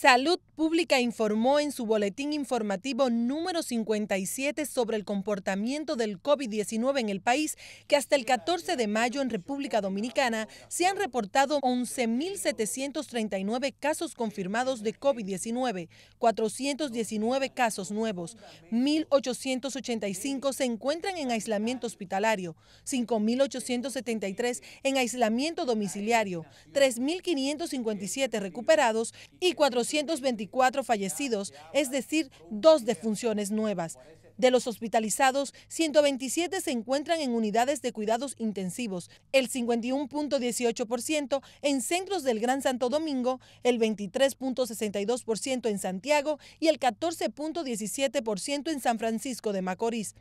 Salud Pública informó en su boletín informativo número 57 sobre el comportamiento del COVID-19 en el país que hasta el 14 de mayo en República Dominicana se han reportado 11.739 casos confirmados de COVID-19, 419 casos nuevos, 1.885 se encuentran en aislamiento hospitalario, 5.873 en aislamiento domiciliario, 3.557 recuperados y 400 224 fallecidos, es decir, dos defunciones nuevas. De los hospitalizados, 127 se encuentran en unidades de cuidados intensivos, el 51.18% en centros del Gran Santo Domingo, el 23.62% en Santiago y el 14.17% en San Francisco de Macorís.